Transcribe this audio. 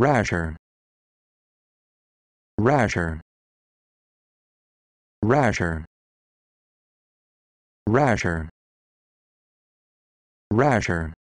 rasher rasher rasher rasher rasher